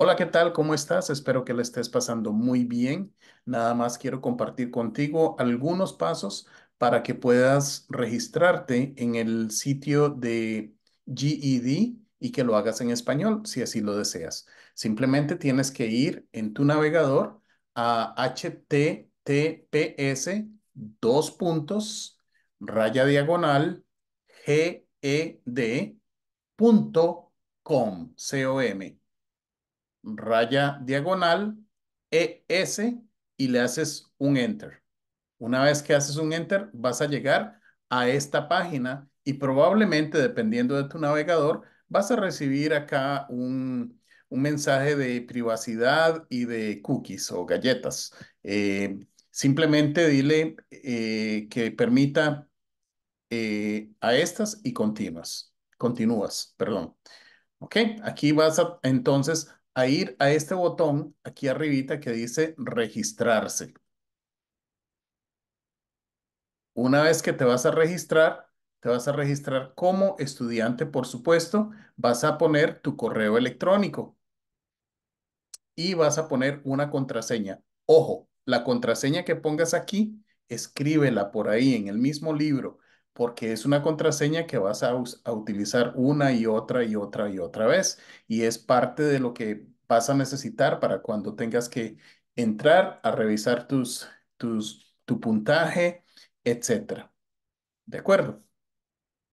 Hola, ¿qué tal? ¿Cómo estás? Espero que le estés pasando muy bien. Nada más quiero compartir contigo algunos pasos para que puedas registrarte en el sitio de GED y que lo hagas en español, si así lo deseas. Simplemente tienes que ir en tu navegador a https dos puntos diagonal ged.com, raya diagonal, ES y le haces un Enter. Una vez que haces un Enter, vas a llegar a esta página y probablemente, dependiendo de tu navegador, vas a recibir acá un, mensaje de privacidad y de cookies o galletas. Eh, simplemente dile eh, que permita eh, a estas y continuas, continúas, perdón. Ok, aquí vas a entonces a ir a este botón aquí arribita que dice registrarse. Una vez que te vas a registrar, te vas a registrar como estudiante, por supuesto, vas a poner tu correo electrónico y vas a poner una contraseña. Ojo, la contraseña que pongas aquí, escríbela por ahí en el mismo libro porque es una contraseña que vas a, utilizar una y otra y otra y otra vez y es parte de lo que vas a necesitar para cuando tengas que entrar a revisar tus, tus, tu puntaje, etc. ¿De acuerdo?